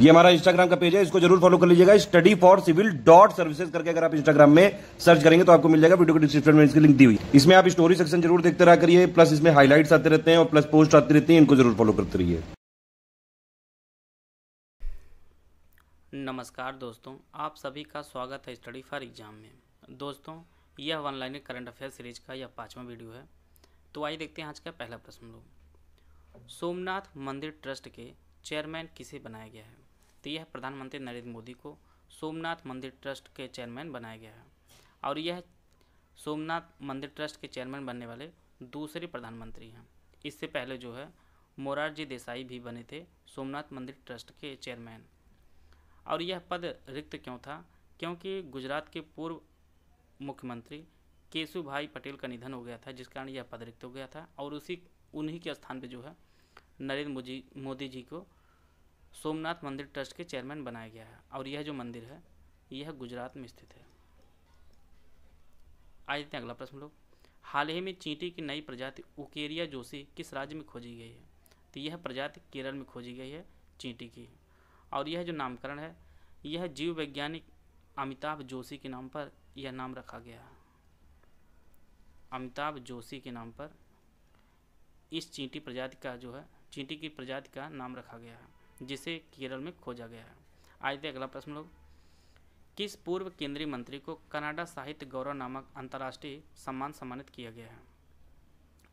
ये हमारा इंस्टाग्राम का पेज है इसको जरूर फॉलो कर लीजिएगा study for civil dot services करके अगर आप इंस्टाग्राम में सर्च करेंगे तो आपको मिल जाएगा वीडियो के डिस्क्रिप्शन में इसकी लिंक दी हुई इसमें आप स्टोरी सेक्शन जरूर देखते रहा करिए प्लस इसमें हाईलाइट्स आते रहते हैं और प्लस पोस्ट आती रहती है इनको जरूर फॉलो करते रहिए नमस्कार दोस्तों आप सभी का स्वागत है स्टडी फॉर एग्जाम में दोस्तों यह ऑनलाइन करंट अफेयर सीरीज का यह पांचवा वीडियो है तो आइए देखते हैं आज का पहला प्रश्न लोग सोमनाथ मंदिर ट्रस्ट के चेयरमैन किसे बनाया गया है तो यह प्रधानमंत्री नरेंद्र मोदी को सोमनाथ मंदिर ट्रस्ट के चेयरमैन बनाया गया है और यह सोमनाथ मंदिर ट्रस्ट के चेयरमैन बनने वाले दूसरे प्रधानमंत्री हैं इससे पहले जो है मोरारजी देसाई भी बने थे सोमनाथ मंदिर ट्रस्ट के चेयरमैन और यह पद रिक्त क्यों था क्योंकि गुजरात के पूर्व मुख्यमंत्री केशु भाई पटेल का निधन हो गया था जिस कारण यह पद रिक्त हो गया था और उसी उन्हीं के स्थान पर जो है नरेंद्र मोदी मोदी जी को सोमनाथ मंदिर ट्रस्ट के चेयरमैन बनाया गया है और यह जो मंदिर है यह गुजरात में स्थित है आज इतने अगला प्रश्न लोग हाल ही में चींटी की नई प्रजाति उकेरिया जोशी किस राज्य में खोजी गई है तो यह प्रजाति केरल में खोजी गई है चींटी की और यह जो नामकरण है यह जीव वैज्ञानिक अमिताभ जोशी के नाम पर यह नाम रखा गया है अमिताभ जोशी के नाम पर इस चींटी प्रजाति का जो है चींटी की प्रजाति का नाम रखा गया है जिसे केरल में खोजा गया है थे अगला प्रश्न लोग किस पूर्व केंद्रीय मंत्री को कनाडा साहित्य गौरव नामक अंतर्राष्ट्रीय सम्मान सम्मानित किया गया है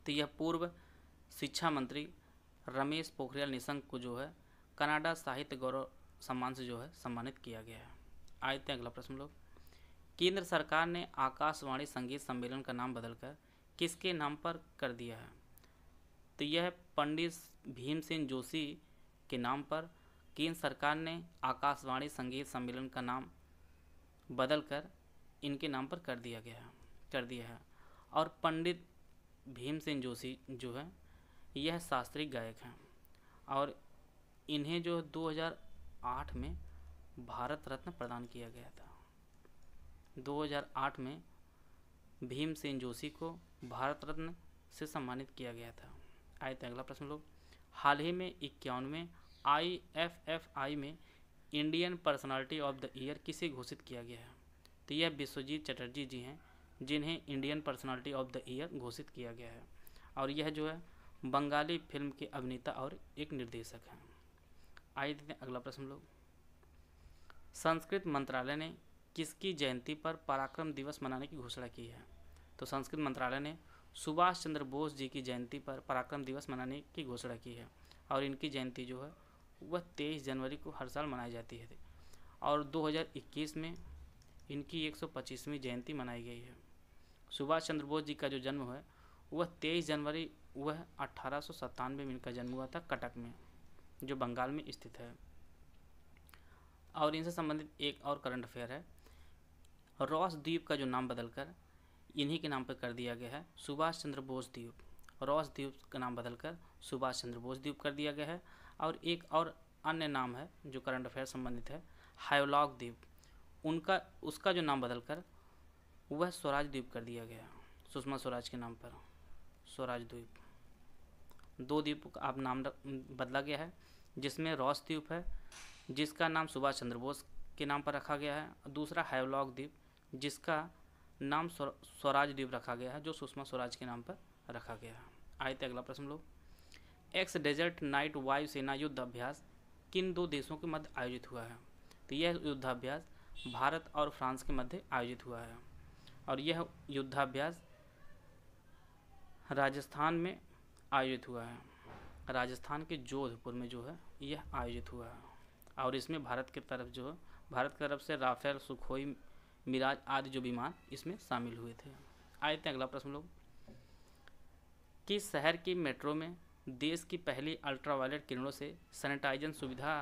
तो यह पूर्व शिक्षा मंत्री रमेश पोखरियाल निशंक को जो है कनाडा साहित्य गौरव सम्मान से जो है सम्मानित किया गया है आए थे अगला प्रश्न लोग केंद्र सरकार ने आकाशवाणी संगीत सम्मेलन का नाम बदलकर किसके नाम पर कर दिया है तो यह पंडित भीमसेन जोशी के नाम पर केंद्र सरकार ने आकाशवाणी संगीत सम्मेलन का नाम बदल कर इनके नाम पर कर दिया गया है कर दिया है और पंडित भीमसेन जोशी जो है यह शास्त्रीय गायक हैं और इन्हें जो 2008 में भारत रत्न प्रदान किया गया था 2008 में भीमसेन जोशी को भारत रत्न से सम्मानित किया गया था आए थे तो अगला प्रश्न लोग हाल ही में इक्यानवे आई एफ एफ आई में Indian personality of the year किसे घोषित किया गया है तो यह विश्वजीत चटर्जी जी हैं जिन्हें Indian personality of the year घोषित किया गया है और यह जो है बंगाली फिल्म के अभिनेता और एक निर्देशक हैं आइए देखते हैं अगला प्रश्न लोग संस्कृत मंत्रालय ने किसकी जयंती पर पराक्रम दिवस मनाने की घोषणा की है तो संस्कृत मंत्रालय ने सुभाष चंद्र बोस जी की जयंती पर पराक्रम दिवस मनाने की घोषणा की है और इनकी जयंती जो है वह तेईस जनवरी को हर साल मनाई जाती है और 2021 में इनकी 125वीं जयंती मनाई गई है सुभाष चंद्र बोस जी का जो जन्म है वह 23 जनवरी वह अठारह में इनका जन्म हुआ था कटक में जो बंगाल में स्थित है और इनसे संबंधित एक और करंट अफेयर है रॉस द्वीप का जो नाम बदलकर इन्हीं के नाम पर कर दिया गया है सुभाष चंद्र बोस द्वीप रॉस द्वीप का नाम बदलकर सुभाष चंद्र बोस द्वीप कर दिया गया है और एक और अन्य नाम है जो करंट अफेयर संबंधित है हायोलॉग द्वीप उनका उसका जो नाम बदलकर वह स्वराज द्वीप कर दिया गया सुषमा स्वराज के नाम पर स्वराज द्वीप दो द्वीप का अब नाम बदला गया है जिसमें रॉस द्वीप है जिसका नाम सुभाष चंद्र बोस के नाम पर रखा गया है दूसरा हायोलॉग द्वीप जिसका नाम स्वराज डीप रखा गया है जो सुषमा स्वराज के नाम पर रखा गया है आए थे अगला प्रश्न लोग एक्स डेजर्ट नाइट वायुसेना युद्ध अभ्यास किन दो देशों के मध्य आयोजित हुआ है तो यह युद्धाभ्यास भारत और फ्रांस के मध्य आयोजित हुआ है और यह युद्धाभ्यास राजस्थान में आयोजित हुआ है राजस्थान के जोधपुर में जो है यह आयोजित हुआ है और इसमें भारत की तरफ जो है भारत की तरफ से राफेल सुखोई मिराज आदि जो विमान इसमें शामिल हुए थे आए थे अगला प्रश्न लोग कि शहर की मेट्रो में देश की पहली अल्ट्रावायलेट किरणों से सैनिटाइजन सुविधा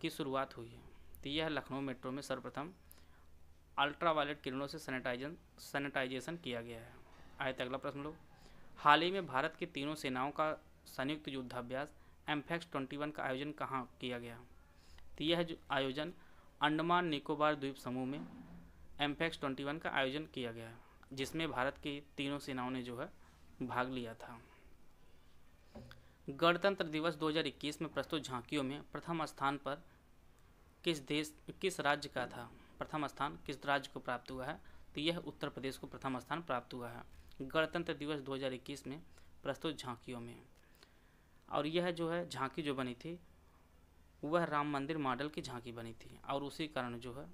की शुरुआत हुई है तो यह लखनऊ मेट्रो में सर्वप्रथम अल्ट्रावायलेट किरणों से सैनिटाइजन सैनिटाइजेशन किया गया है आए थे अगला प्रश्न लोग हाल ही में भारत की तीनों सेनाओं का संयुक्त युद्धाभ्यास एम्फेक्स ट्वेंटी वन का आयोजन कहाँ किया गया तो यह आयोजन अंडमान निकोबार द्वीप समूह में एम्फेक्स ट्वेंटी वन का आयोजन किया गया जिसमें भारत की तीनों सेनाओं ने जो है भाग लिया था गणतंत्र दिवस 2021 में प्रस्तुत झांकियों में प्रथम स्थान पर किस देश किस राज्य का था प्रथम स्थान किस राज्य को प्राप्त हुआ है तो यह उत्तर प्रदेश को प्रथम स्थान प्राप्त हुआ है गणतंत्र दिवस 2021 में प्रस्तुत झांकियों में और यह जो है झांकी जो बनी थी वह राम मंदिर मॉडल की झांकी बनी थी और उसी कारण जो है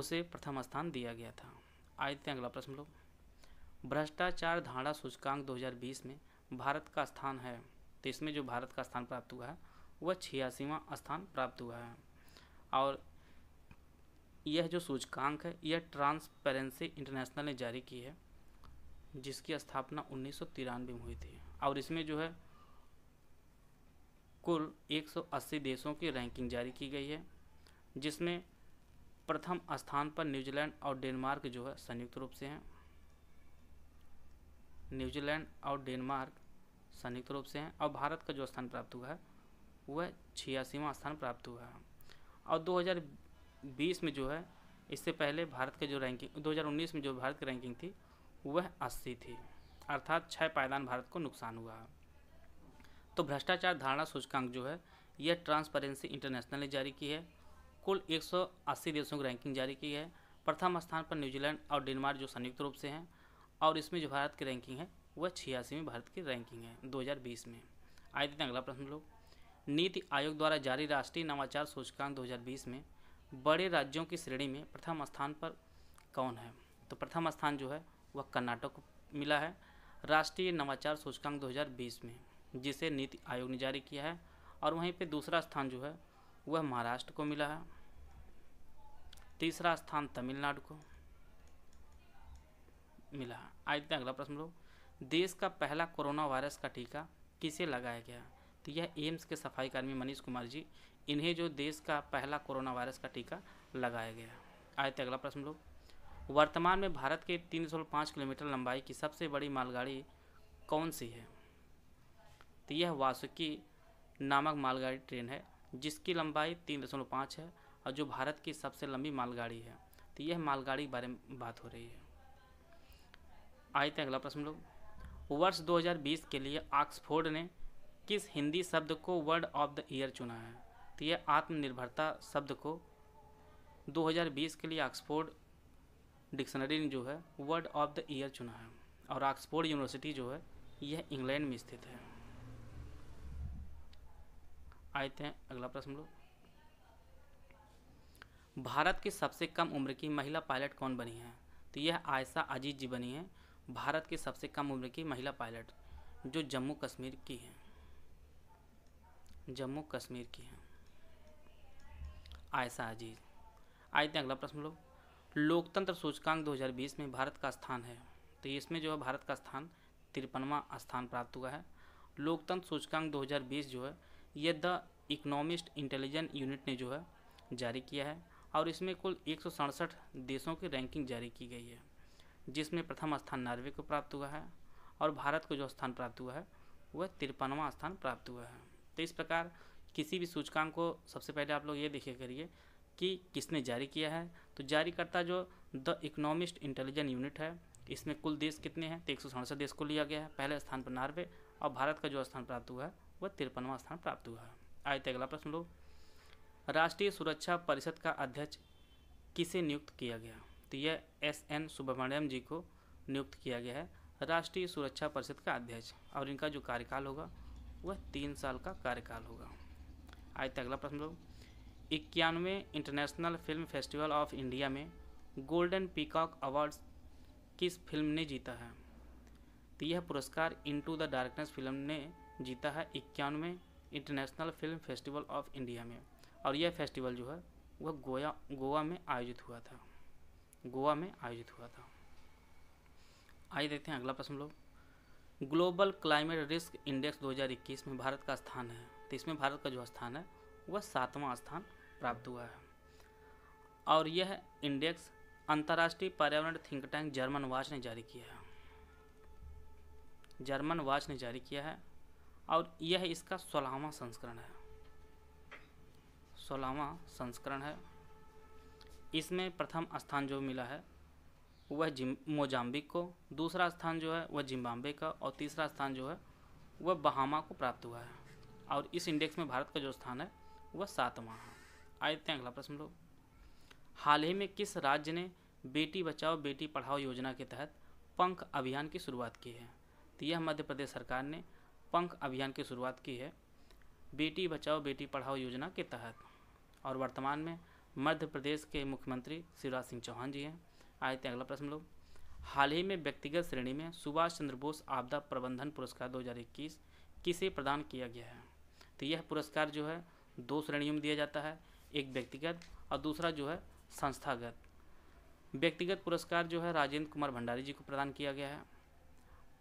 उसे प्रथम स्थान दिया गया था आए थे अगला प्रश्न लोग भ्रष्टाचार धारणा सूचकांक 2020 में भारत का स्थान है तो इसमें जो भारत का स्थान प्राप्त हुआ है वह छियासीवा स्थान प्राप्त हुआ है और यह जो सूचकांक है यह ट्रांसपेरेंसी इंटरनेशनल ने जारी की है जिसकी स्थापना उन्नीस में हुई थी और इसमें जो है कुल 180 देशों की रैंकिंग जारी की गई है जिसमें प्रथम स्थान पर न्यूजीलैंड और डेनमार्क जो है संयुक्त रूप से हैं न्यूजीलैंड और डेनमार्क संयुक्त रूप से हैं और भारत का जो स्थान प्राप्त हुआ है वह छियासीवा स्थान प्राप्त हुआ है और 2020 में जो है इससे पहले भारत के जो रैंकिंग 2019 में जो भारत की रैंकिंग थी वह 80 थी अर्थात छः पायदान भारत को नुकसान हुआ है तो भ्रष्टाचार धारणा सूचकांक जो है यह ट्रांसपेरेंसी इंटरनेशनल ने जारी की है कुल 180 देशों की रैंकिंग जारी की है प्रथम स्थान पर न्यूजीलैंड और डेनमार्क जो संयुक्त रूप से हैं और इसमें जो भारत की रैंकिंग है वह छियासीवीं भारत की रैंकिंग है 2020 में आए दिन अगला प्रश्न लोग नीति आयोग द्वारा जारी राष्ट्रीय नवाचार सूचकांक 2020 में बड़े राज्यों की श्रेणी में प्रथम स्थान पर कौन है तो प्रथम स्थान जो है वह कर्नाटक मिला है राष्ट्रीय नवाचार सूचकांक दो में जिसे नीति आयोग ने जारी किया है और वहीं पर दूसरा स्थान जो है वह महाराष्ट्र को मिला है तीसरा स्थान तमिलनाडु को मिला है आइए अगला प्रश्न लो देश का पहला कोरोना वायरस का टीका किसे लगाया गया तो यह एम्स के सफाई कर्मी मनीष कुमार जी इन्हें जो देश का पहला कोरोना वायरस का टीका लगाया गया तक अगला प्रश्न लो वर्तमान में भारत के पाँच किलोमीटर लंबाई की सबसे बड़ी मालगाड़ी कौन सी है तो यह वासुकी नामक मालगाड़ी ट्रेन है जिसकी लंबाई तीन दशमलव पाँच है और जो भारत की सबसे लंबी मालगाड़ी है तो यह मालगाड़ी के बारे में बात हो रही है आए थे अगला प्रश्न लोग वर्ष 2020 के लिए ऑक्सफोर्ड ने किस हिंदी शब्द को वर्ड ऑफ द ईयर चुना है तो यह आत्मनिर्भरता शब्द को 2020 के लिए ऑक्सफोर्ड डिक्शनरी ने जो है वर्ड ऑफ द ईयर चुना है और ऑक्सफोर्ड यूनिवर्सिटी जो है यह इंग्लैंड में स्थित है आते हैं अगला प्रश्न लो लोग भारत की सबसे कम उम्र की महिला पायलट कौन बनी है तो यह आयशा अजीज जी बनी है भारत की सबसे कम उम्र की महिला पायलट जो जम्मू कश्मीर की है जम्मू कश्मीर की है आयशा अजीज आते हैं अगला प्रश्न लोग लोकतंत्र सूचकांक 2020 में भारत का स्थान है तो इसमें जो है भारत का स्थान तिरपनवा स्थान प्राप्त हुआ है लोकतंत्र सूचकांक 2020 जो है ये द इकोनॉमिस्ट इंटेलिजेंट यूनिट ने जो है जारी किया है और इसमें कुल एक देशों की रैंकिंग जारी की गई है जिसमें प्रथम स्थान नॉर्वे को प्राप्त हुआ है और भारत को जो स्थान प्राप्त हुआ है वह तिरपनवा स्थान प्राप्त हुआ है तो इस प्रकार किसी भी सूचकांक को सबसे पहले आप लोग ये देखिए करिए कि किसने जारी किया है तो जारीकर्ता जो द इकोनॉमिस्ट इंटेलिजेंस यूनिट है इसमें कुल देश कितने हैं तो एक देश को लिया गया है पहले स्थान पर नॉर्वे और भारत का जो स्थान प्राप्त हुआ है व तिरपनवा स्थान प्राप्त हुआ आज थे अगला प्रश्न लो राष्ट्रीय सुरक्षा परिषद का अध्यक्ष किसे नियुक्त किया गया तो यह एस एन सुब्रमण्यम जी को नियुक्त किया गया है राष्ट्रीय सुरक्षा परिषद का अध्यक्ष और इनका जो कार्यकाल होगा वह तीन साल का कार्यकाल होगा आज तक अगला प्रश्न लो इक्यानवे international film festival of India में गोल्डन पीकॉक अवार्ड्स किस फिल्म ने जीता है तो यह पुरस्कार इनटू द डार्कनेस फिल्म ने जीता है इक्यानवे international film festival of India में और यह फेस्टिवल जो है वह गोया गोवा में आयोजित हुआ था गोवा में आयोजित हुआ था आइए देखते हैं अगला प्रश्न लोग ग्लोबल क्लाइमेट रिस्क इंडेक्स 2021 में भारत का स्थान है तो इसमें भारत का जो स्थान है वह सातवां स्थान प्राप्त हुआ है और यह इंडेक्स अंतर्राष्ट्रीय पर्यावरण थिंक टैंक जर्मन वाच ने जारी किया है जर्मन वाच ने जारी किया है और यह इसका सोलहवा संस्करण है सोलहवा संस्करण है इसमें प्रथम स्थान जो मिला है वह मोजाम्बिक को दूसरा स्थान जो है वह जिम्बाब्वे का और तीसरा स्थान जो है वह बहामा को प्राप्त हुआ है और इस इंडेक्स में भारत का जो स्थान है वह सातवां है आए थे अगला प्रश्न लोग हाल ही में किस राज्य ने बेटी बचाओ बेटी पढ़ाओ योजना के तहत पंख अभियान की शुरुआत की है तो यह मध्य प्रदेश सरकार ने पंख अभियान की शुरुआत की है बेटी बचाओ बेटी पढ़ाओ योजना के तहत और वर्तमान में मध्य प्रदेश के मुख्यमंत्री शिवराज सिंह चौहान जी हैं आए थे अगला प्रश्न लोग हाल ही में व्यक्तिगत श्रेणी में सुभाष चंद्र बोस आपदा प्रबंधन पुरस्कार 2021 किसे प्रदान किया गया है तो यह पुरस्कार जो है दो श्रेणियों में दिया जाता है एक व्यक्तिगत और दूसरा जो है संस्थागत व्यक्तिगत पुरस्कार जो है राजेंद्र कुमार भंडारी जी को प्रदान किया गया है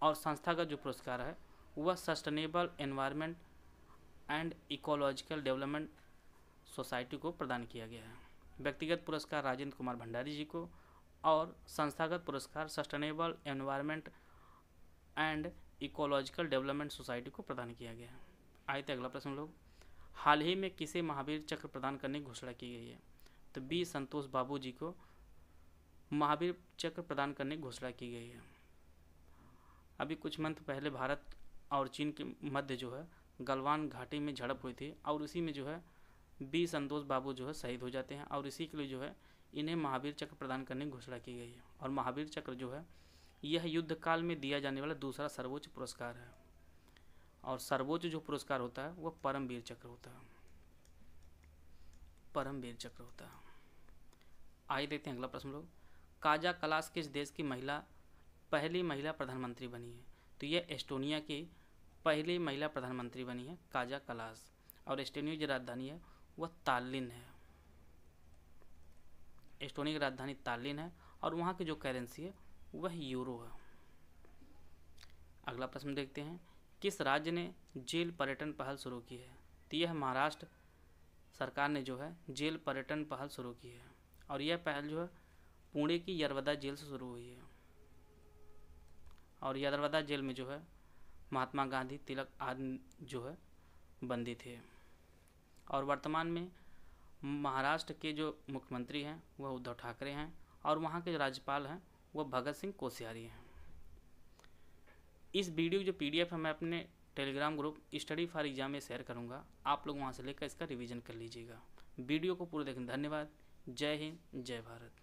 और संस्थागत जो पुरस्कार है वह sustainable environment and ecological development society को प्रदान किया गया है व्यक्तिगत पुरस्कार राजेंद्र कुमार भंडारी जी को और संस्थागत पुरस्कार sustainable environment and ecological development society को प्रदान किया गया है आए थे तो अगला प्रश्न लोग हाल ही में किसे महावीर चक्र प्रदान करने की घोषणा की गई है तो बी संतोष बाबू जी को महावीर चक्र प्रदान करने की घोषणा की गई है अभी कुछ मंथ पहले भारत और चीन के मध्य जो है गलवान घाटी में झड़प हुई थी और उसी में जो है बी संतोष बाबू जो है शहीद हो जाते हैं और इसी के लिए जो है इन्हें महावीर चक्र प्रदान करने की घोषणा की गई है और महावीर चक्र जो है यह युद्ध काल में दिया जाने वाला दूसरा सर्वोच्च पुरस्कार है और सर्वोच्च जो पुरस्कार होता है वह परमवीर चक्र होता है परमवीर चक्र होता है आइए देखते हैं अगला प्रश्न लोग काजा कलास किस देश की महिला पहली महिला प्रधानमंत्री बनी है तो यह एस्टोनिया की पहली महिला प्रधानमंत्री बनी है काजा कलास और एस्टोनिया की राजधानी है वह तालिन है एस्टोनिया की राजधानी तालिन है और वहाँ की जो करेंसी है वह यूरो है अगला प्रश्न देखते हैं किस राज्य ने जेल पर्यटन पहल शुरू की है तो यह महाराष्ट्र सरकार ने जो है जेल पर्यटन पहल शुरू की है और यह पहल जो है पुणे की यरवदा जेल से शुरू हुई है और यरवदा जेल में जो है महात्मा गांधी तिलक आदि जो है बंदी थे और वर्तमान में महाराष्ट्र के जो मुख्यमंत्री हैं वह उद्धव ठाकरे हैं और वहाँ के जो राज्यपाल हैं वह भगत सिंह कोश्यारी हैं इस वीडियो की जो पीडीएफ है मैं अपने Telegram group study for exam में शेयर करूँगा आप लोग वहाँ से लेकर इसका रिवीजन कर लीजिएगा वीडियो को पूरा देखें धन्यवाद जय हिंद जय भारत